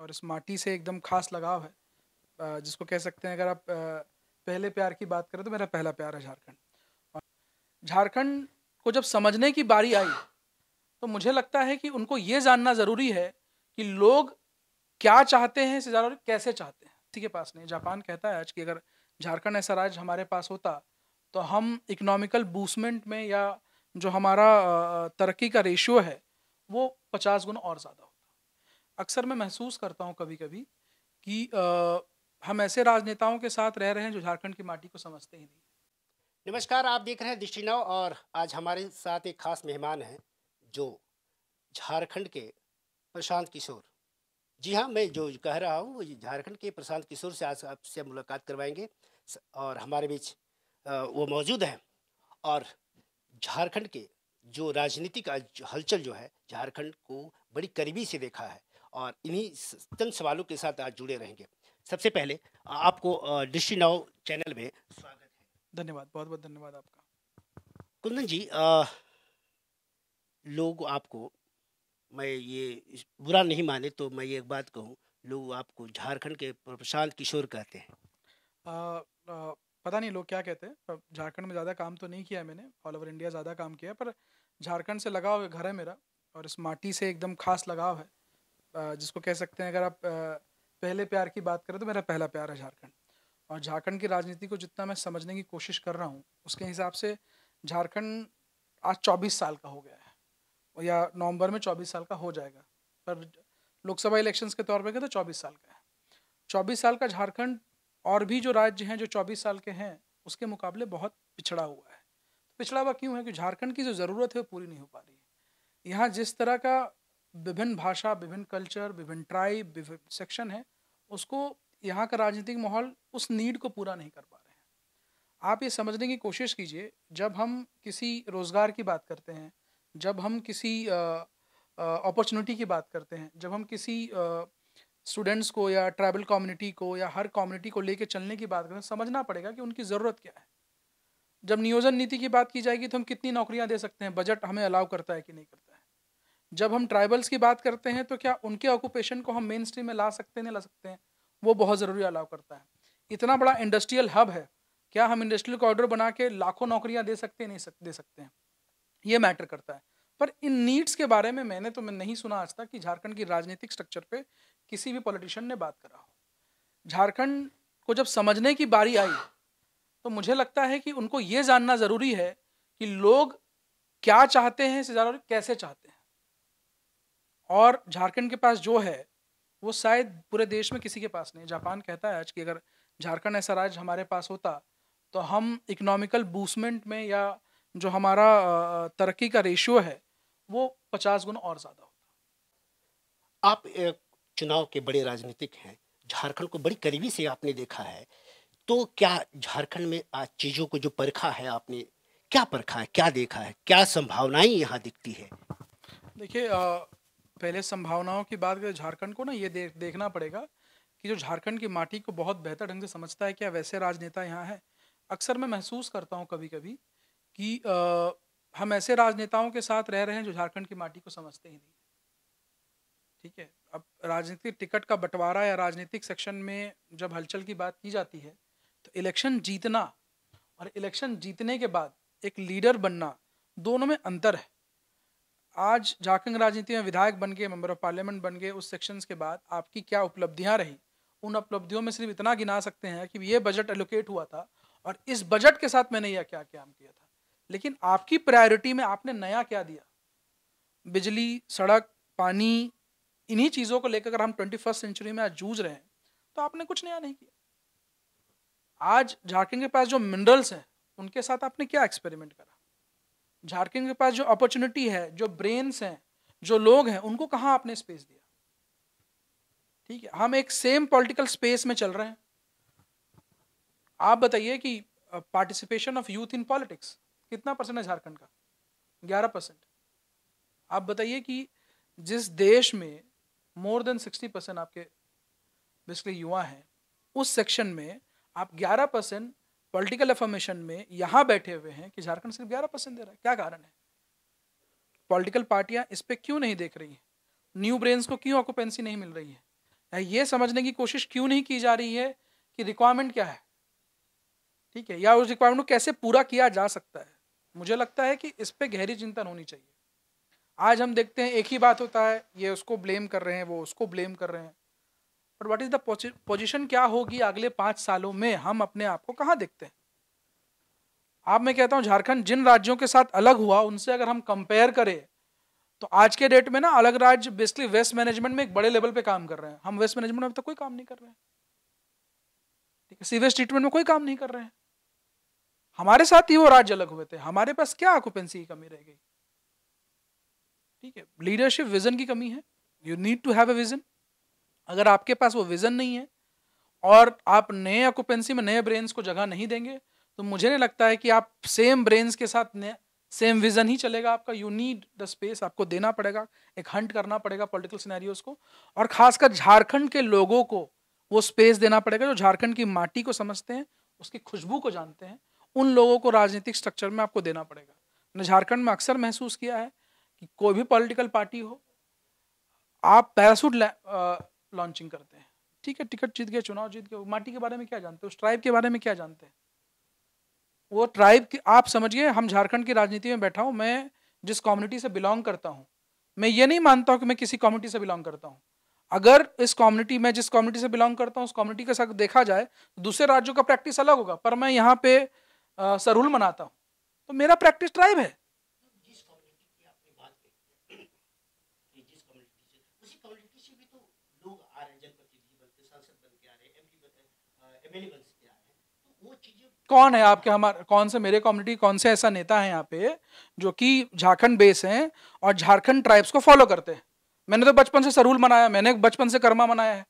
और इस माटी से एकदम खास लगाव है जिसको कह सकते हैं अगर आप पहले प्यार की बात करें तो मेरा पहला प्यार है झारखंड झारखंड को जब समझने की बारी आई तो मुझे लगता है कि उनको ये जानना ज़रूरी है कि लोग क्या चाहते हैं से ज़्यादा कैसे चाहते हैं किसी के पास नहीं जापान कहता है आज कि अगर झारखंड ऐसा राज्य हमारे पास होता तो हम इकोनॉमिकल बूसमेंट में या जो हमारा तरक्की का रेशियो है वो पचास गुना और ज़्यादा हो अक्सर मैं महसूस करता हूँ कभी कभी कि आ, हम ऐसे राजनेताओं के साथ रह रहे हैं जो झारखंड की माटी को समझते ही नहीं नमस्कार आप देख रहे हैं दृष्टि नव और आज हमारे साथ एक खास मेहमान हैं जो झारखंड के प्रशांत किशोर जी हाँ मैं जो कह रहा हूँ झारखंड के प्रशांत किशोर से आज आपसे मुलाकात करवाएंगे और हमारे बीच वो मौजूद हैं और झारखंड के जो राजनीतिक हलचल जो है झारखंड को बड़ी करीबी से देखा है और इन्हीं चंद सवालों के साथ आज जुड़े रहेंगे सबसे पहले आपको डिस्ट्री नाउ चैनल में स्वागत है धन्यवाद बहुत बहुत धन्यवाद आपका कुंदन जी आ, लोग आपको मैं ये बुरा नहीं माने तो मैं ये एक बात कहूँ लोग आपको झारखंड के प्रशांत किशोर कहते हैं आ, आ, पता नहीं लोग क्या कहते हैं झारखंड में ज़्यादा काम तो नहीं किया है मैंने ऑल ओवर इंडिया ज़्यादा काम किया है पर झारखंड से लगाव घर है मेरा और इस माटी से एकदम खास लगाव है जिसको कह सकते हैं अगर आप पहले प्यार की बात करें तो मेरा पहला प्यार है झारखंड और झारखंड की राजनीति को जितना मैं समझने की कोशिश कर रहा हूँ उसके हिसाब से झारखंड आज चौबीस साल का हो गया है या नवंबर में चौबीस साल का हो जाएगा पर लोकसभा इलेक्शंस के तौर पर कहते तो चौबीस साल का है चौबीस साल का झारखंड और भी जो राज्य हैं जो चौबीस साल के हैं उसके मुकाबले बहुत पिछड़ा हुआ है पिछड़ा हुआ क्यों है कि झारखंड की जो ज़रूरत है वो पूरी नहीं हो पा रही है यहाँ जिस तरह का विभिन्न भाषा विभिन्न कल्चर विभिन्न ट्राइब विभिन्न सेक्शन है उसको यहाँ का राजनीतिक माहौल उस नीड को पूरा नहीं कर पा रहे हैं आप ये समझने की कोशिश कीजिए जब हम किसी रोज़गार की बात करते हैं जब हम किसी अपॉर्चुनिटी की बात करते हैं जब हम किसी स्टूडेंट्स को या ट्राइबल कम्युनिटी को या हर कम्युनिटी को लेकर चलने की बात करें समझना पड़ेगा कि उनकी ज़रूरत क्या है जब नियोजन नीति की बात की जाएगी तो हम कितनी नौकरियां दे सकते हैं बजट हमें अलाउ करता है कि नहीं करता जब हम ट्राइबल्स की बात करते हैं तो क्या उनके ऑक्यूपेशन को हम मेन स्ट्रीम में ला सकते हैं नहीं ला सकते हैं वो बहुत ज़रूरी अलाउ करता है इतना बड़ा इंडस्ट्रियल हब है क्या हम इंडस्ट्रियल कॉरिडोर बना के लाखों नौकरियां दे सकते नहीं सक, दे सकते हैं ये मैटर करता है पर इन नीड्स के बारे में मैंने तो मैं नहीं सुना आज तक कि झारखंड की राजनीतिक स्ट्रक्चर पे किसी भी पॉलिटिशियन ने बात करा हो झारखंड को जब समझने की बारी आई तो मुझे लगता है कि उनको ये जानना ज़रूरी है कि लोग क्या चाहते हैं से ज़्यादा कैसे चाहते हैं और झारखंड के पास जो है वो शायद पूरे देश में किसी के पास नहीं जापान कहता है आज कि अगर झारखंड ऐसा राज्य हमारे पास होता तो हम इकोनॉमिकल बूस्टमेंट में या जो हमारा तरक्की का रेशियो है वो पचास गुना और ज़्यादा होता आप चुनाव के बड़े राजनीतिक हैं झारखंड को बड़ी करीबी से आपने देखा है तो क्या झारखंड में आज चीज़ों को जो परखा है आपने क्या परखा है क्या देखा है क्या संभावनाएं यहाँ दिखती है देखिए पहले संभावनाओं की बात करें झारखंड को ना ये दे, देखना पड़ेगा कि जो झारखंड की माटी को बहुत बेहतर ढंग से समझता है क्या वैसे राजनेता यहाँ है अक्सर मैं महसूस करता हूँ कभी कभी कि आ, हम ऐसे राजनेताओं के साथ रह रहे हैं जो झारखंड की माटी को समझते ही नहीं ठीक है अब राजनीतिक टिकट का बंटवारा या राजनीतिक सेक्शन में जब हलचल की बात की जाती है तो इलेक्शन जीतना और इलेक्शन जीतने के बाद एक लीडर बनना दोनों में अंतर है आज झारखंड राजनीति में विधायक बन गए मेंबर ऑफ पार्लियामेंट बन गए उस सेक्शंस के बाद आपकी क्या उपलब्धियां रही उन उपलब्धियों में सिर्फ इतना गिना सकते हैं कि ये बजट एलोकेट हुआ था और इस बजट के साथ मैंने यह क्या काम किया था लेकिन आपकी प्रायोरिटी में आपने नया क्या दिया बिजली सड़क पानी इन्हीं चीज़ों को लेकर अगर हम ट्वेंटी फर्स्ट सेंचुरी में आज जूझ रहे हैं तो आपने कुछ नया नहीं किया आज झारखंड के पास जो मिनरल्स हैं उनके साथ आपने क्या एक्सपेरिमेंट करा झारखंड के पास जो अपॉर्चुनिटी है जो ब्रेन्स हैं जो लोग हैं उनको कहाँ आपने स्पेस दिया ठीक है हम एक सेम पॉलिटिकल स्पेस में चल रहे हैं आप बताइए कि participation of youth in politics कितना परसेंट है झारखंड का ग्यारह परसेंट आप बताइए कि जिस देश में मोर देन सिक्सटी परसेंट आपके बेसिकली युवा हैं उस सेक्शन में आप ग्यारह परसेंट पॉलिटिकल एफॉर्मेशन में यहाँ बैठे हुए हैं कि झारखंड सिर्फ ग्यारह परसेंट दे रहा है क्या कारण है पॉलिटिकल पार्टियां इस पर क्यों नहीं देख रही हैं न्यू ब्रेन्स को क्यों ऑक्यूपेंसी नहीं मिल रही है ये समझने की कोशिश क्यों नहीं की जा रही है कि रिक्वायरमेंट क्या है ठीक है या उस रिक्वायरमेंट को कैसे पूरा किया जा सकता है मुझे लगता है कि इस पर गहरी चिंतन होनी चाहिए आज हम देखते हैं एक ही बात होता है ये उसको ब्लेम कर रहे हैं वो उसको ब्लेम कर रहे हैं और व्हाट इज द पोजीशन क्या होगी अगले पांच सालों में हम अपने आप को कहा देखते हैं आप मैं कहता हूं झारखंड जिन राज्यों के साथ अलग हुआ उनसे अगर हम कंपेयर करें तो आज के डेट में ना अलग राज्य बेसिकली वेस्ट मैनेजमेंट में एक बड़े लेवल पे काम कर रहे हैं हम वेस्ट मैनेजमेंट में अब तक कोई काम नहीं कर रहे हैं ठीक है सीवेज ट्रीटमेंट में कोई काम नहीं कर रहे हैं हमारे साथ ही वो राज्य अलग हुए थे हमारे पास क्या ऑक्यूपेंसी की कमी रह गई ठीक है लीडरशिप विजन की कमी है you need to have a vision अगर आपके पास वो विजन नहीं है और आप नए ऑक्यूपेंसी में नए ब्रेन्स को जगह नहीं देंगे तो मुझे नहीं लगता है कि आप सेम ब्रेन्स के साथ सेम विजन ही चलेगा आपका यू नीड द स्पेस आपको देना पड़ेगा एक हंट करना पड़ेगा पॉलिटिकल सिनेरियोज को और खासकर झारखंड के लोगों को वो स्पेस देना पड़ेगा जो झारखंड की माटी को समझते हैं उसकी खुशबू को जानते हैं उन लोगों को राजनीतिक स्ट्रक्चर में आपको देना पड़ेगा मैंने झारखंड में अक्सर महसूस किया है कि कोई भी पॉलिटिकल पार्टी हो आप पैरासूट लॉन्चिंग करते हैं ठीक है टिकट जीत गए चुनाव जीत गए माटी के बारे में क्या जानते हैं उस ट्राइब के बारे में क्या जानते हैं वो ट्राइब के आप समझिए हम झारखंड की राजनीति में बैठा हूँ मैं जिस कम्युनिटी से बिलोंग करता हूँ मैं ये नहीं मानता हूँ कि मैं किसी कम्युनिटी से बिलोंग करता हूँ अगर इस कम्युनिटी में जिस कम्युनिटी से बिलोंग करता हूँ उस कम्युनिटी के साथ देखा जाए तो दूसरे राज्यों का प्रैक्टिस अलग होगा पर मैं यहाँ पे सरूल मनाता हूँ तो मेरा प्रैक्टिस ट्राइब है कौन है आपके हमारे कौन से मेरे कम्युनिटी कौन से ऐसा नेता है यहाँ पे जो कि झारखंड बेस हैं और झारखंड ट्राइब्स को फॉलो करते हैं मैंने तो बचपन से सरूल मनाया मैंने बचपन से कर्मा मनाया है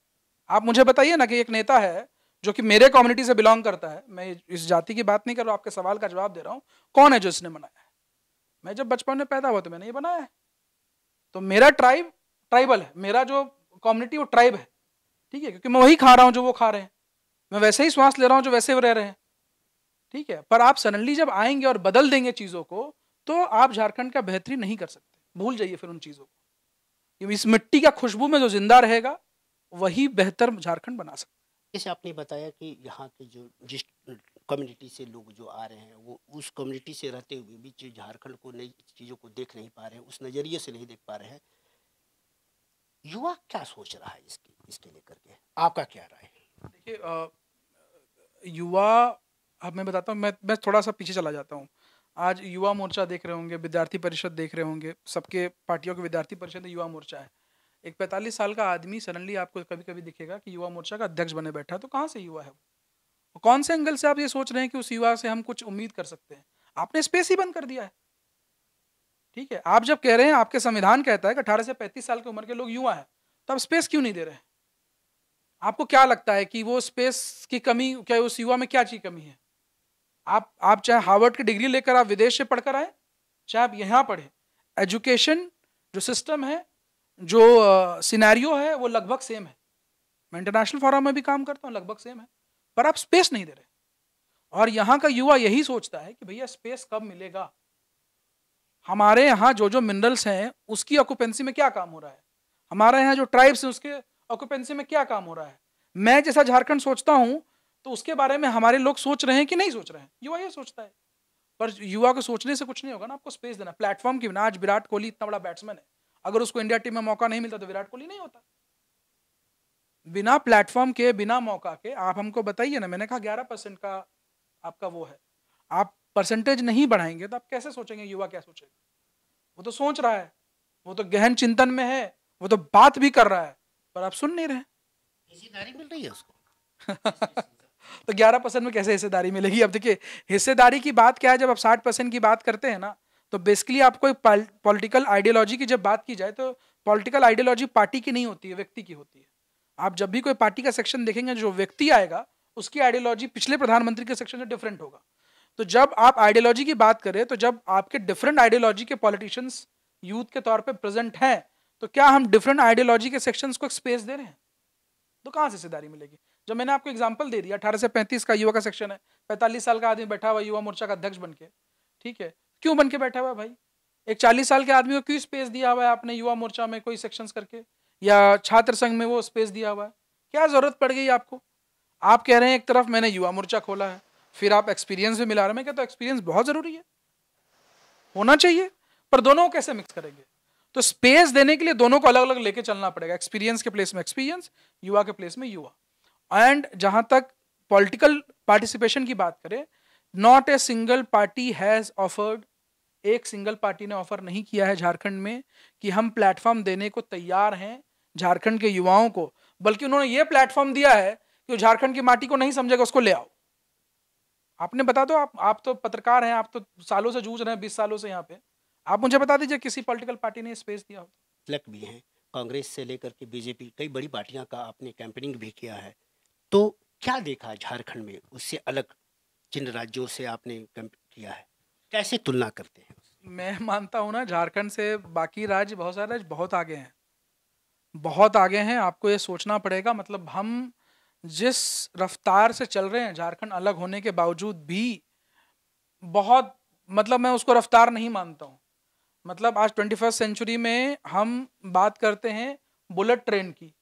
आप मुझे बताइए ना कि एक नेता है जो कि मेरे कम्युनिटी से बिलोंग करता है मैं इस जाति की बात नहीं कर रहा हूँ आपके सवाल का जवाब दे रहा हूँ कौन है जो इसने मनाया है मैं जब बचपन में पैदा हुआ तो मैंने ये बनाया है तो मेरा ट्राइब ट्राइबल है मेरा जो कम्युनिटी वो ट्राइब है ठीक है क्योंकि मैं वही खा रहा हूँ जो वो खा रहे हैं मैं वैसे ही श्वास ले रहा हूँ जो वैसे वो रह रहे हैं ठीक है पर आप सडनली जब आएंगे और बदल देंगे चीज़ों को तो आप झारखंड का बेहतरीन नहीं कर सकते भूल जाइए फिर उन चीज़ों को इस मिट्टी का खुशबू में जो जिंदा रहेगा वही बेहतर झारखंड बना सकता जैसे आपने बताया कि यहाँ के जो जिस कम्युनिटी से लोग जो आ रहे हैं वो उस कम्युनिटी से रहते हुए भी झारखंड को नई चीज़ों को देख नहीं पा रहे हैं उस नज़रिए से नहीं देख पा रहे हैं युवा क्या सोच रहा है इसके इसके लेकर के आपका क्या राय है देखिए युवा अब मैं बताता हूँ मैं मैं थोड़ा सा पीछे चला जाता हूँ आज युवा मोर्चा देख रहे होंगे विद्यार्थी परिषद देख रहे होंगे सबके पार्टियों के विद्यार्थी परिषद युवा मोर्चा है एक पैंतालीस साल का आदमी सडनली आपको कभी कभी दिखेगा कि युवा मोर्चा का अध्यक्ष बने बैठा है तो कहाँ से युवा है वो कौन से एंगल से आप ये सोच रहे हैं कि उस युवा से हम कुछ उम्मीद कर सकते हैं आपने स्पेस ही बंद कर दिया है ठीक है आप जब कह रहे हैं आपके संविधान कहता है कि अठारह से पैंतीस साल की उम्र के लोग युवा है तो आप स्पेस क्यों नहीं दे रहे हैं आपको क्या लगता है कि वो स्पेस की कमी क्या उस युवा में क्या चीज कमी है आप आप चाहे हार्वर्ड की डिग्री लेकर आप विदेश से पढ़कर आए चाहे आप यहाँ पढ़े एजुकेशन जो सिस्टम है जो सिनेरियो uh, है वो लगभग सेम है मैं इंटरनेशनल फोरम में भी काम करता हूँ लगभग सेम है पर आप स्पेस नहीं दे रहे और यहाँ का युवा यही सोचता है कि भैया स्पेस कब मिलेगा हमारे यहाँ जो जो मिनरल्स हैं उसकी ऑक्यूपेंसी में क्या काम हो रहा है हमारे यहाँ जो ट्राइब्स हैं उसके ऑक्यूपेंसी में क्या काम हो रहा है मैं जैसा झारखंड सोचता हूँ तो उसके बारे में हमारे लोग सोच रहे हैं कि नहीं सोच रहे हैं युवा ये सोचता है पर युवा को सोचने से कुछ नहीं होगा ना आपको स्पेस देना प्लेटफॉर्म की बिना आज विराट कोहली इतना बड़ा बैट्समैन है अगर उसको इंडिया टीम में मौका नहीं मिलता तो विराट कोहली नहीं होता बिना प्लेटफॉर्म के बिना मौका के आप हमको बताइए ना मैंने कहा ग्यारह परसेंट का आपका वो है आप परसेंटेज नहीं बढ़ाएंगे तो आप कैसे सोचेंगे युवा क्या सोचेगा वो तो सोच रहा है वो तो गहन चिंतन में है वो तो बात भी कर रहा है पर आप सुन नहीं रहे मिल रही है उसको तो ग्यारह परसेंट में कैसे हिस्सेदारी मिलेगी अब देखिए हिस्सेदारी की बात क्या है जब आप साठ परसेंट की बात करते हैं ना तो बेसिकली आपको पॉलिटिकल आइडियोलॉजी की जब बात की जाए तो पॉलिटिकल आइडियोलॉजी पार्टी की नहीं होती है व्यक्ति की होती है आप जब भी कोई पार्टी का सेक्शन देखेंगे जो व्यक्ति आएगा उसकी आइडियोलॉजी पिछले प्रधानमंत्री के सेक्शन से डिफरेंट होगा तो जब आप आइडियोलॉजी की बात करें तो जब आपके डिफरेंट आइडियोलॉजी के पॉलिटिशियंस यूथ के तौर पर प्रेजेंट हैं तो क्या हम डिफरेंट आइडियोलॉजी के सेक्शंस को स्पेस दे रहे हैं तो कहाँ से हिस्सेदारी मिलेगी जो मैंने आपको एग्जाम्पल दे दिया अठारह से पैंतीस का युवा का सेक्शन है पैंतालीस साल का आदमी बैठा हुआ युवा मोर्चा का अध्यक्ष बन के ठीक है क्यों बन के बैठा हुआ भाई एक चालीस साल के आदमी को क्यों स्पेस दिया हुआ है आपने युवा मोर्चा में कोई सेक्शंस करके या छात्र संघ में वो स्पेस दिया हुआ है क्या ज़रूरत पड़ गई आपको आप कह रहे हैं एक तरफ मैंने युवा मोर्चा खोला है फिर आप एक्सपीरियंस भी मिला रहे हैं मैं कहता तो एक्सपीरियंस बहुत ज़रूरी है होना चाहिए पर दोनों को कैसे मिक्स करेंगे तो स्पेस देने के लिए दोनों को अलग अलग लेके चलना पड़ेगा एक्सपीरियंस के प्लेस में एक्सपीरियंस युवा के प्लेस में युवा एंड जहां तक पॉलिटिकल पार्टिसिपेशन की बात करें not a single party has offered एक सिंगल पार्टी ने ऑफर नहीं किया है झारखंड में कि हम प्लेटफॉर्म देने को तैयार हैं झारखंड के युवाओं को बल्कि उन्होंने ये प्लेटफॉर्म दिया है कि झारखंड की माटी को नहीं समझेगा उसको ले आओ आपने बता दो आप आप तो पत्रकार हैं आप तो सालों से जूझ रहे हैं बीस सालों से यहाँ पे आप मुझे बता दीजिए किसी पॉलिटिकल पार्टी ने स्पेस दिया हो भी है कांग्रेस से लेकर के बीजेपी कई बड़ी पार्टियां का आपने कैंपेनिंग भी किया है तो क्या देखा झारखंड में उससे अलग जिन राज्यों से आपने किया है कैसे तुलना करते हैं मैं मानता हूँ ना झारखंड से बाकी राज्य बहुत सारे राज्य बहुत आगे हैं बहुत आगे हैं आपको ये सोचना पड़ेगा मतलब हम जिस रफ्तार से चल रहे हैं झारखंड अलग होने के बावजूद भी बहुत मतलब मैं उसको रफ्तार नहीं मानता हूँ मतलब आज ट्वेंटी फर्स्ट सेंचुरी में हम बात करते हैं बुलेट ट्रेन की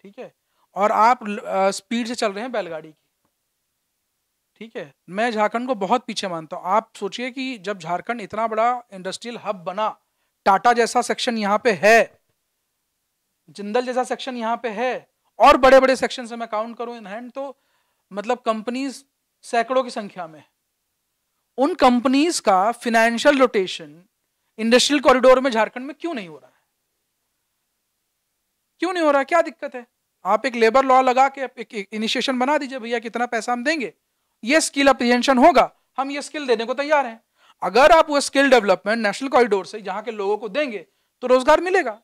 ठीक है और आप स्पीड से चल रहे हैं बैलगाड़ी की ठीक है मैं झारखंड को बहुत पीछे मानता हूँ आप सोचिए कि जब झारखंड इतना बड़ा इंडस्ट्रियल हब बना टाटा जैसा सेक्शन यहाँ पे है जिंदल जैसा सेक्शन यहाँ पे है और बड़े बड़े सेक्शन से मैं काउंट करूँ इन हैंड तो मतलब कंपनीज सैकड़ों की संख्या में उन कंपनीज का फिनेंशियल रोटेशन इंडस्ट्रियल कॉरिडोर में झारखंड में क्यों नहीं हो रहा है क्यों नहीं हो रहा क्या दिक्कत है आप एक लेबर लॉ लगा के एक इनिशिएशन बना दीजिए भैया कितना पैसा हम देंगे ये स्किल अप्रीहेंशन होगा हम ये स्किल देने को तैयार हैं अगर आप वो स्किल डेवलपमेंट नेशनल कॉरिडोर से यहाँ के लोगों को देंगे तो रोजगार मिलेगा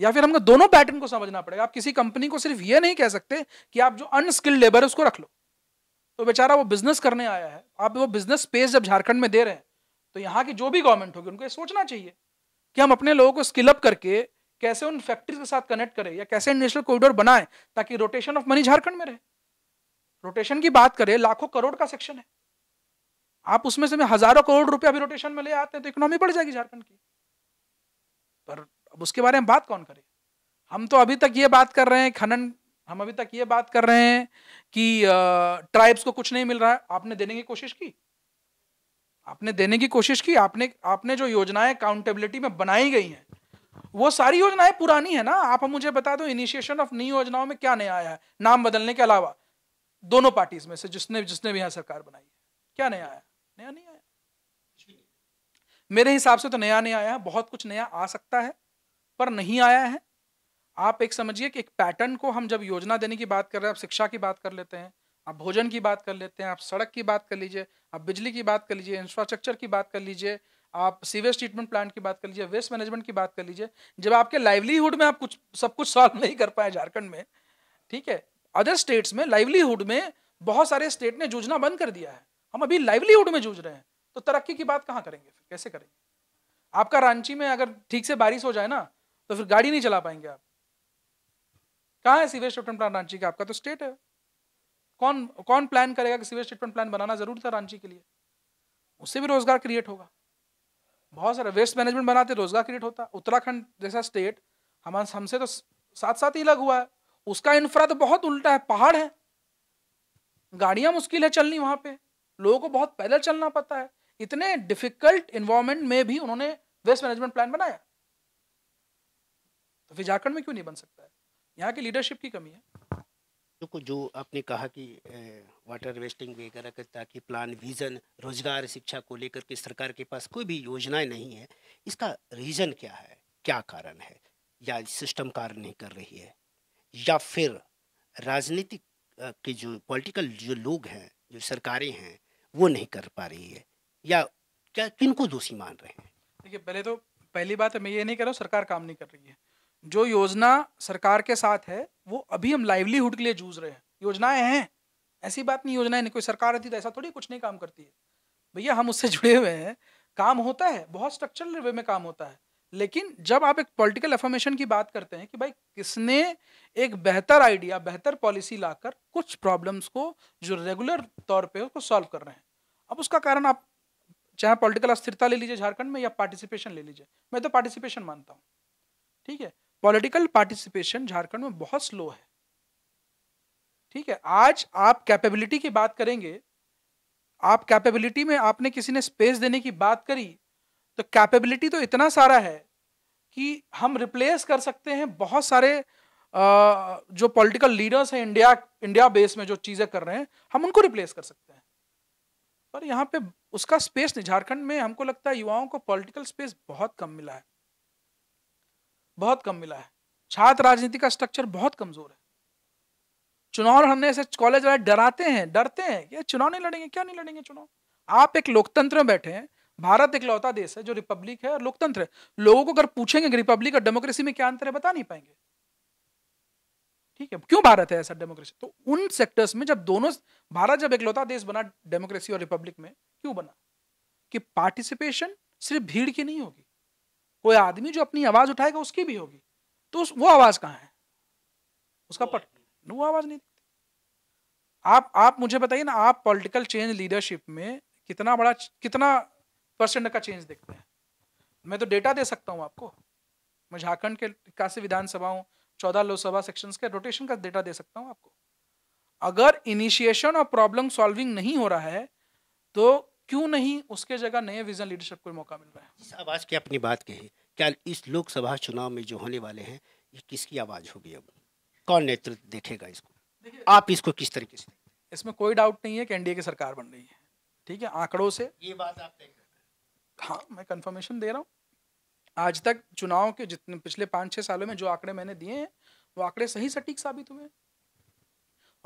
या फिर हमको दोनों पैटर्न को समझना पड़ेगा आप किसी कंपनी को सिर्फ ये नहीं कह सकते कि आप जो अनस्किल्ड लेबर है उसको रख लो तो बेचारा वो बिजनेस करने आया है आप वो बिजनेस स्पेस जब झारखंड में दे रहे हैं तो यहाँ की जो भी गवर्नमेंट होगी उनको ये सोचना चाहिए कि हम अपने लोगों को स्किल अप करके कैसे उन फैक्ट्रीज के साथ कनेक्ट करें या कैसे नेशनल कॉरिडोर बनाए ताकि रोटेशन ऑफ मनी झारखंड में रहे रोटेशन की बात करें लाखों करोड़ का सेक्शन है आप उसमें से हजारों करोड़ रुपया भी रोटेशन में ले आते हैं तो इकोनॉमी बढ़ जाएगी झारखंड की पर अब उसके बारे में बात कौन करे हम तो अभी तक ये बात कर रहे हैं खनन हम अभी तक ये बात कर रहे हैं कि ट्राइब्स को कुछ नहीं मिल रहा है आपने देने की कोशिश की आपने देने की कोशिश की आपने आपने जो योजनाएं अकाउंटेबिलिटी में बनाई गई हैं वो सारी योजनाएं पुरानी है ना आप मुझे बता दो इनिशिएशन ऑफ नई योजनाओं में क्या नया आया है नाम बदलने के अलावा दोनों पार्टीज में से जिसने जिसने भी यहां सरकार बनाई है क्या नया आया नया नहीं आया मेरे हिसाब से तो नया नहीं आया बहुत कुछ नया आ सकता है पर नहीं आया है आप एक समझिए कि एक पैटर्न को हम जब योजना देने की बात कर रहे हैं आप शिक्षा की बात कर लेते हैं आप भोजन की बात कर लेते हैं आप सड़क की बात कर लीजिए आप बिजली की बात कर लीजिए इंफ्रास्ट्रक्चर की बात कर लीजिए आप सीवेज ट्रीटमेंट प्लांट की बात कर लीजिए वेस्ट मैनेजमेंट की बात कर लीजिए जब आपके लाइवलीहुड में आप कुछ सब कुछ सॉल्व नहीं कर पाए झारखंड में ठीक है अदर स्टेट्स में लाइवलीहुड में बहुत सारे स्टेट ने जूझना बंद कर दिया है हम अभी लाइवलीहुड में जूझ रहे हैं तो तरक्की की बात कहाँ करेंगे फिर कैसे करेंगे आपका रांची में अगर ठीक से बारिश हो जाए ना तो फिर गाड़ी नहीं चला पाएंगे आप कहाँ है सीवेज ट्रीटमेंट प्लांट रांची का आपका तो स्टेट है कौन कौन प्लान करेगा कि सीवेज ट्रीटमेंट प्लान बनाना जरूर था रांची के लिए उससे भी रोजगार क्रिएट होगा बहुत सारा वेस्ट मैनेजमेंट बनाते रोजगार क्रिएट होता उत्तराखंड जैसा स्टेट हमारे हमसे तो साथ साथ ही अलग हुआ है उसका इंफ्रा तो बहुत उल्टा है पहाड़ है गाड़ियां मुश्किल है चलनी वहां पे लोगों को बहुत पैदल चलना पड़ता है इतने डिफिकल्ट इन्वायरमेंट में भी उन्होंने वेस्ट मैनेजमेंट प्लान बनाया तो फिर झारखंड में क्यों नहीं बन सकता है यहाँ की लीडरशिप की कमी है को जो आपने कहा कि वाटर वेस्टिंग वगैरह का ताकि प्लान विजन रोजगार शिक्षा को लेकर के सरकार के पास कोई भी योजनाएं नहीं है इसका रीज़न क्या है क्या कारण है या सिस्टम कार्य नहीं कर रही है या फिर राजनीतिक के जो पॉलिटिकल जो लोग हैं जो सरकारें हैं वो नहीं कर पा रही है या क्या किन को दोषी मान रहे हैं देखिए पहले तो पहली बात तो मैं ये नहीं कह रहा हूँ सरकार काम नहीं कर रही है जो योजना सरकार के साथ है वो अभी हम लाइवलीहुड के लिए जूझ रहे हैं योजनाएं हैं ऐसी बात नहीं योजनाएं नहीं कोई सरकार रहती तो ऐसा थोड़ी कुछ नहीं काम करती है भैया हम उससे जुड़े हुए हैं काम होता है बहुत स्ट्रक्चरल वे में काम होता है लेकिन जब आप एक पॉलिटिकल एफॉर्मेशन की बात करते हैं कि भाई किसने एक बेहतर आइडिया बेहतर पॉलिसी लाकर कुछ प्रॉब्लम्स को जो रेगुलर तौर पे उसको सॉल्व कर रहे हैं अब उसका कारण आप चाहे पॉलिटिकल अस्थिरता ले लीजिए झारखंड में या पार्टिसिपेशन ले लीजिए मैं तो पार्टिसिपेशन मानता हूँ ठीक है पॉलिटिकल पार्टिसिपेशन झारखंड में बहुत स्लो है ठीक है आज आप कैपेबिलिटी की बात करेंगे आप कैपेबिलिटी में आपने किसी ने स्पेस देने की बात करी तो कैपेबिलिटी तो इतना सारा है कि हम रिप्लेस कर सकते हैं बहुत सारे जो पॉलिटिकल लीडर्स हैं इंडिया इंडिया बेस में जो चीज़ें कर रहे हैं हम उनको रिप्लेस कर सकते हैं पर यहाँ पे उसका स्पेस नहीं झारखंड में हमको लगता है युवाओं को पॉलिटिकल स्पेस बहुत कम मिला है बहुत कम मिला है छात्र राजनीति का स्ट्रक्चर बहुत कमजोर है चुनाव लड़ने से कॉलेज वाले डराते हैं डरते हैं ये चुनाव नहीं लड़ेंगे क्या नहीं लड़ेंगे चुनाव आप एक लोकतंत्र में बैठे हैं भारत एक लौता देश है जो रिपब्लिक है और लोकतंत्र है लोगों को अगर पूछेंगे रिपब्लिक और डेमोक्रेसी में क्या अंतर है बता नहीं पाएंगे ठीक है क्यों भारत है ऐसा डेमोक्रेसी तो उन सेक्टर्स में जब दोनों भारत जब एकलौता देश बना डेमोक्रेसी और रिपब्लिक में क्यों बना कि पार्टिसिपेशन सिर्फ भीड़ की नहीं होगी कोई आदमी जो अपनी आवाज उठाएगा उसकी भी होगी तो उस, वो आवाज कहाँ है उसका पट वो आवाज नहीं आप आप मुझे बताइए ना आप पॉलिटिकल चेंज लीडरशिप में कितना बड़ा कितना परसेंट का चेंज देखते हैं मैं तो डेटा दे सकता हूँ आपको मैं झारखंड के इक्यासी विधानसभाओं चौदह लोकसभा सेक्शंस के रोटेशन का डेटा दे सकता हूँ आपको अगर इनिशिएशन और प्रॉब्लम सॉल्विंग नहीं हो रहा है तो क्यों नहीं उसके जगह नए विजन लीडरशिप को मौका मिल रहा है इस आवाज़ की अपनी बात कही क्या इस लोकसभा चुनाव में जो होने वाले हैं ये किसकी आवाज़ होगी अब कौन नेतृत्व देखेगा इसको आप इसको किस तरीके से इसमें कोई डाउट नहीं है कि एनडीए की सरकार बन रही है ठीक है आंकड़ों से ये बात आप देख हाँ मैं कंफर्मेशन दे रहा हूँ आज तक चुनाव के जितने पिछले पाँच छः सालों में जो आंकड़े मैंने दिए हैं वो आंकड़े सही सटीक साबित हुए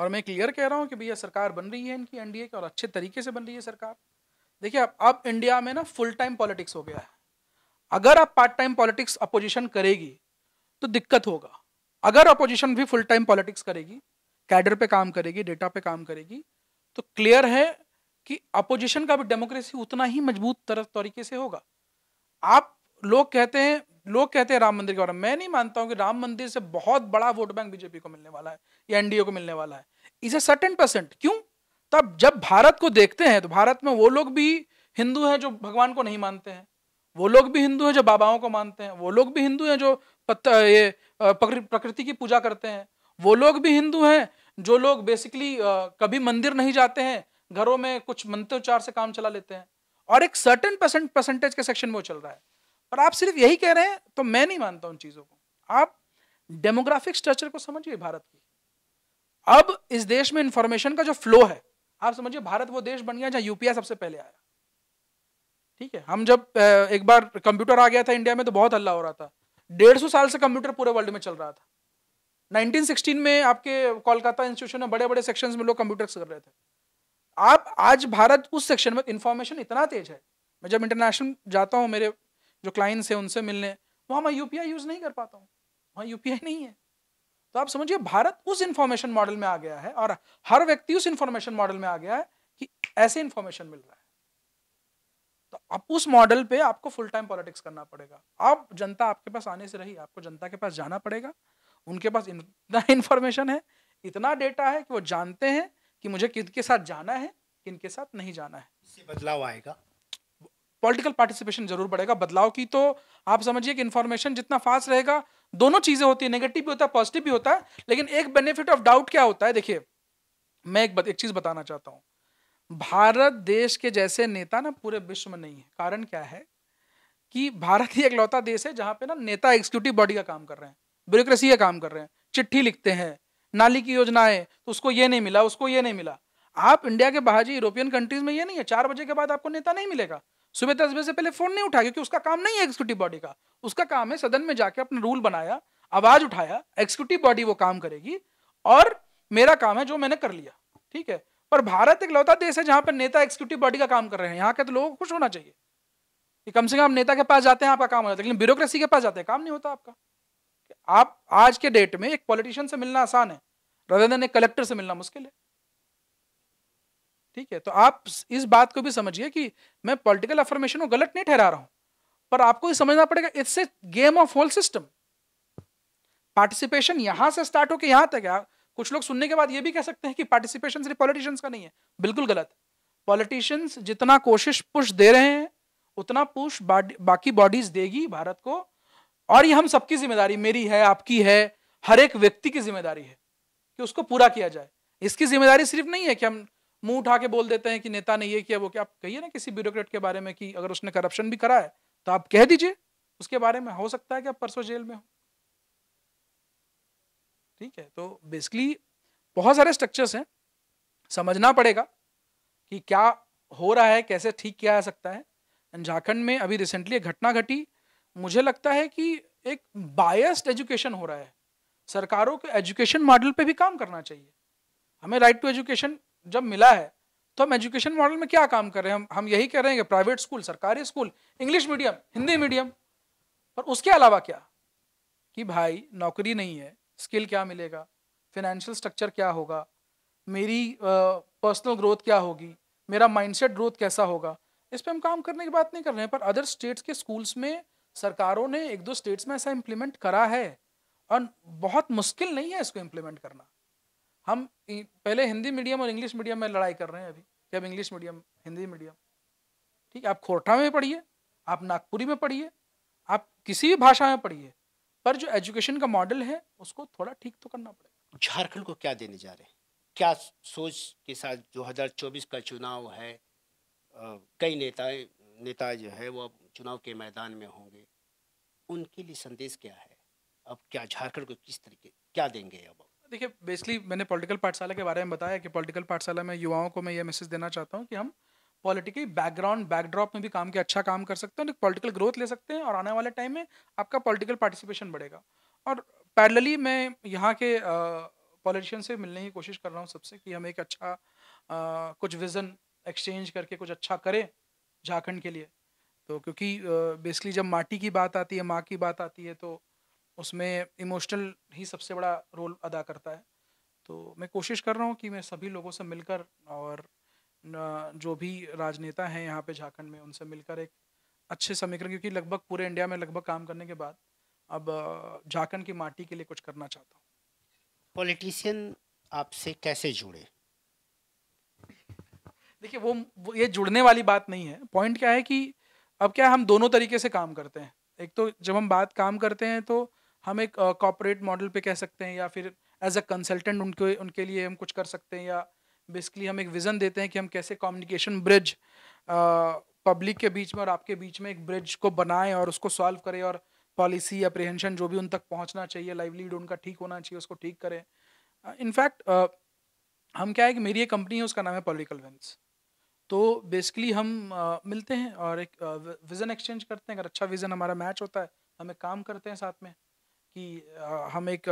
और मैं क्लियर कह रहा हूँ कि भैया सरकार बन रही है इनकी एनडीए की और अच्छे तरीके से बन रही है सरकार देखिए अब इंडिया में ना फुल टाइम पॉलिटिक्स हो गया है अगर आप पार्ट टाइम पॉलिटिक्स अपोजिशन करेगी तो दिक्कत होगा अगर अपोजिशन भी फुल टाइम पॉलिटिक्स करेगी कैडर पे काम करेगी डेटा पे काम करेगी तो क्लियर है कि अपोजिशन का भी डेमोक्रेसी उतना ही मजबूत तरह तरीके से होगा आप लोग कहते हैं लोग कहते हैं राम मंदिर के बारे में मैं नहीं मानता हूं कि राम मंदिर से बहुत बड़ा वोट बैंक बीजेपी को मिलने वाला है या एनडीए को मिलने वाला है इसे सर्टेन परसेंट क्यों तब जब भारत को देखते हैं तो भारत में वो लोग भी हिंदू हैं जो भगवान को नहीं मानते हैं वो लोग भी हिंदू हैं जो बाबाओं को मानते हैं वो लोग भी हिंदू हैं जो ये प्रकृति की पूजा करते हैं वो लोग भी हिंदू हैं जो लोग बेसिकली कभी मंदिर नहीं जाते हैं घरों में कुछ मंत्रोच्चार से काम चला लेते हैं और एक सर्टन परसेंट परसेंटेज के सेक्शन में वो चल रहा है पर आप सिर्फ यही कह रहे हैं तो मैं नहीं मानता उन चीज़ों को आप डेमोग्राफिक स्ट्रक्चर को समझिए भारत की अब इस देश में इंफॉर्मेशन का जो फ्लो है आप समझिए भारत वो देश बन गया जहाँ यूपीआई सबसे पहले आया ठीक है हम जब एक बार कंप्यूटर आ गया था इंडिया में तो बहुत हल्ला हो रहा था डेढ़ सौ साल से कंप्यूटर पूरे वर्ल्ड में चल रहा था 1916 में आपके कोलकाता इंस्टीट्यूशन में बड़े बड़े सेक्शंस में लोग कंप्यूटर कर रहे थे आप आज भारत उस सेक्शन में इन्फॉर्मेशन इतना तेज है मैं जब इंटरनेशनल जाता हूँ मेरे जो क्लाइंट्स हैं उनसे मिलने वहाँ मैं यू यूज़ नहीं कर पाता हूँ वहाँ यू नहीं है तो आप समझिए भारत उस इंफॉर्मेशन मॉडल में आ गया है और हर व्यक्ति उस इंफॉर्मेशन मॉडल में आ गया है कि ऐसे इंफॉर्मेशन मिल रहा है तो अब उस मॉडल पे आपको फुल टाइम पॉलिटिक्स करना पड़ेगा आप जनता आपके पास आने से रही आपको जनता के पास जाना पड़ेगा उनके पास इतना इंफॉर्मेशन है इतना डेटा है कि वो जानते हैं कि मुझे किनके साथ जाना है किनके साथ नहीं जाना है इससे बदलाव आएगा पॉलिटिकल पार्टिसिपेशन जरूर बढ़ेगा बदलाव की तो आप समझिए कि इन्फॉर्मेशन जितना फास्ट रहेगा दोनों चीजें होती है नेगेटिव भी होता है पॉजिटिव भी होता है लेकिन एक बेनिफिट ऑफ डाउट क्या होता है देखिए मैं एक बत, एक चीज बताना चाहता हूँ भारत देश के जैसे नेता ना पूरे विश्व में नहीं है कारण क्या है कि भारत ही एक लौता देश है जहां पे ना नेता एग्जीक्यूटिव बॉडी का काम कर रहे हैं ब्यूरोक्रेसी का काम कर रहे हैं चिट्ठी लिखते हैं नाली की योजनाएं तो उसको ये नहीं मिला उसको ये नहीं मिला आप इंडिया के बाहर जी यूरोपियन कंट्रीज में ये नहीं है चार बजे के बाद आपको नेता नहीं मिलेगा सुबह दस बजे से पहले फोन नहीं उठा क्योंकि उसका काम नहीं है एग्जीक्यूटिव बॉडी का उसका काम है सदन में जाके अपना रूल बनाया आवाज उठाया एग्जीक्यूटिव बॉडी वो काम करेगी और मेरा काम है जो मैंने कर लिया ठीक है पर भारत एक लौता देश है जहां पर नेता एग्जीक्यूटिव बॉडी का काम कर रहे हैं यहाँ के तो लोगों को खुश होना चाहिए कि कम से कम नेता के पास जाते हैं आपका काम हो जाता है लेकिन ब्यूरोक्रेसी के पास जाते हैं काम नहीं होता आपका आप आज के डेट में एक पॉलिटिशियन से मिलना आसान है रदर देन एक कलेक्टर से मिलना मुश्किल है ठीक है तो आप इस बात को भी समझिए कि मैं पॉलिटिकल अफर्मेशन को गलत नहीं ठहरा रहा हूं पर आपको ये समझना पड़ेगा it's a game of whole system participation यहां से स्टार्ट होकर यहां तक है कुछ लोग सुनने के बाद ये भी कह सकते हैं कि पार्टिसिपेशन सिर्फ पॉलिटिशियंस का नहीं है बिल्कुल गलत पॉलिटिशियंस जितना कोशिश पुश दे रहे हैं उतना पुश बाकी बॉडीज देगी भारत को और ये हम सबकी जिम्मेदारी मेरी है आपकी है हर एक व्यक्ति की जिम्मेदारी है कि उसको पूरा किया जाए इसकी जिम्मेदारी सिर्फ नहीं है कि हम मुंह उठा के बोल देते हैं कि नेता ने ये किया वो क्या आप कहिए ना किसी ब्यूरोक्रेट के बारे में कि अगर उसने करप्शन भी करा है तो आप कह दीजिए उसके बारे में हो सकता है कि आप परसों जेल में हो ठीक है तो बेसिकली बहुत सारे स्ट्रक्चर्स हैं समझना पड़ेगा कि क्या हो रहा है कैसे ठीक किया जा सकता है झारखंड में अभी रिसेंटली एक घटना घटी मुझे लगता है कि एक बायस्ड एजुकेशन हो रहा है सरकारों के एजुकेशन मॉडल पे भी काम करना चाहिए हमें राइट टू एजुकेशन जब मिला है तो हम एजुकेशन मॉडल में क्या काम कर रहे हैं हम हम यही कह रहे हैं कि प्राइवेट स्कूल सरकारी school English medium Hindi medium पर उसके अलावा क्या कि भाई नौकरी नहीं है स्किल क्या मिलेगा फिनेंशियल स्ट्रक्चर क्या होगा मेरी पर्सनल ग्रोथ क्या होगी मेरा माइंडसेट ग्रोथ कैसा होगा इस पर हम काम करने की बात नहीं कर रहे हैं पर अदर स्टेट्स के स्कूल्स में सरकारों ने एक दो स्टेट्स में ऐसा इम्प्लीमेंट करा है और बहुत मुश्किल नहीं है इसको इम्प्लीमेंट करना हम पहले हिंदी मीडियम और इंग्लिश मीडियम में लड़ाई कर रहे हैं अभी जब इंग्लिश मीडियम हिंदी मीडियम ठीक है आप खोरठा में पढ़िए आप नागपुरी में पढ़िए आप किसी भी भाषा में पढ़िए पर जो एजुकेशन का मॉडल है उसको थोड़ा ठीक तो करना पड़ेगा झारखंड को क्या देने जा रहे हैं क्या सोच के साथ चौबीस का चुनाव है कई नेता नेता जो है वो अब चुनाव के मैदान में होंगे उनके लिए संदेश क्या है अब क्या झारखंड को किस तरीके क्या देंगे अब देखिए बेसिकली मैंने पॉलिटिकल पाठशाला के बारे में बताया कि पॉलिटिकल पाठशाला में युवाओं को मैं ये मैसेज देना चाहता हूँ कि हम पॉलिटिकल बैकग्राउंड बैकड्रॉप में भी काम के अच्छा काम कर सकते हैं पॉलिटिकल ग्रोथ ले सकते हैं और आने वाले टाइम में आपका पॉलिटिकल पार्टिसिपेशन बढ़ेगा और पैरलली मैं यहाँ के पॉलिटिशियन से मिलने की कोशिश कर रहा हूँ सबसे कि हम एक अच्छा आ, कुछ विज़न एक्सचेंज करके कुछ अच्छा करें झारखंड के लिए तो क्योंकि बेसिकली जब माटी की बात आती है माँ की बात आती है तो उसमें इमोशनल ही सबसे बड़ा रोल अदा करता है तो मैं कोशिश कर रहा हूँ कि मैं सभी लोगों से मिलकर और जो भी राजनेता हैं यहाँ पे झारखंड में उनसे मिलकर एक अच्छे समीकरण क्योंकि लगभग पूरे इंडिया में लगभग काम करने के बाद अब झारखंड की माटी के लिए कुछ करना चाहता हूँ पॉलिटिशियन आपसे कैसे जुड़े देखिए वो, वो ये जुड़ने वाली बात नहीं है पॉइंट क्या है कि अब क्या हम दोनों तरीके से काम करते हैं एक तो जब हम बात काम करते हैं तो हम एक कॉपोरेट मॉडल पे कह सकते हैं या फिर एज अ कंसल्टेंट उनके उनके लिए हम कुछ कर सकते हैं या बेसिकली हम एक विज़न देते हैं कि हम कैसे कम्युनिकेशन ब्रिज पब्लिक के बीच में और आपके बीच में एक ब्रिज को बनाएं और उसको सॉल्व करें और पॉलिसी या प्रिहेंशन जो भी उन तक पहुंचना चाहिए लाइवलीड उनका ठीक होना चाहिए उसको ठीक करें इनफैक्ट uh, uh, हम क्या है कि मेरी एक कंपनी है उसका नाम है पॉलिटिकल वेंस तो बेसिकली हम uh, मिलते हैं और एक विज़न एक्सचेंज करते हैं अगर अच्छा विज़न हमारा मैच होता है हम एक काम करते हैं साथ में कि हम एक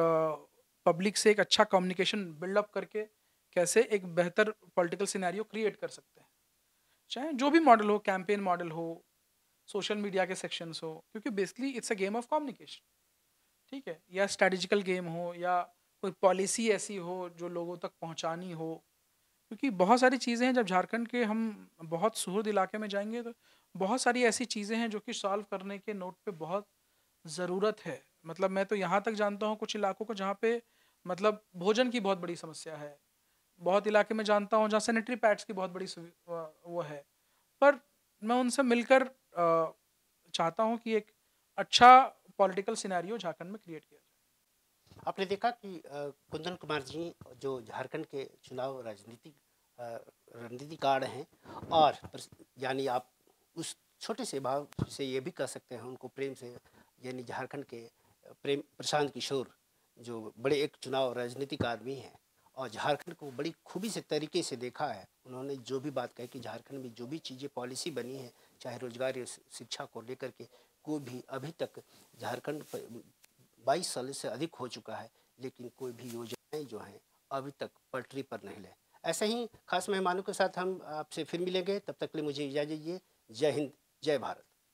पब्लिक से एक अच्छा कम्युनिकेशन बिल्डअप करके कैसे एक बेहतर पॉलिटिकल सिनेरियो क्रिएट कर सकते हैं चाहे जो भी मॉडल हो कैंपेन मॉडल हो सोशल मीडिया के सेक्शंस हो क्योंकि basically it's a game of communication ठीक है या स्ट्रेटिजिकल गेम हो या कोई पॉलिसी ऐसी हो जो लोगों तक पहुंचानी हो क्योंकि बहुत सारी चीज़ें हैं जब झारखंड के हम बहुत सुहद इलाके में जाएंगे तो बहुत सारी ऐसी चीज़ें हैं जो कि सॉल्व करने के नोट पे बहुत ज़रूरत है मतलब मैं तो यहाँ तक जानता हूँ कुछ इलाकों को जहाँ पे मतलब भोजन की बहुत बड़ी समस्या है बहुत इलाके में जानता हूँ जहाँ सैनिटरी पैड्स की बहुत बड़ी वो है पर मैं उनसे मिलकर चाहता हूँ कि एक अच्छा पॉलिटिकल सिनेरियो झारखंड में क्रिएट किया जाए आपने देखा कि कुंदन कुमार जी जो झारखंड के चुनाव राजनीतिक रणनीतिकार हैं और यानी आप उस छोटे से भाव से ये भी कह सकते हैं उनको प्रेम से यानी झारखंड के प्रेम प्रशांत किशोर जो बड़े एक चुनाव राजनीतिक आदमी हैं और झारखंड को बड़ी खूबी से तरीके से देखा है उन्होंने जो भी बात कही कि झारखंड में जो भी चीज़ें पॉलिसी बनी है चाहे रोजगार या शिक्षा को लेकर के कोई भी अभी तक झारखंड बाईस साल से अधिक हो चुका है लेकिन कोई भी योजनाएं जो हैं अभी तक पटरी पर नहीं लें ऐसे ही खास मेहमानों के साथ हम आपसे फिर मिलेंगे तब तक के लिए मुझे इजाज़त दीजिए जय हिंद जय भारत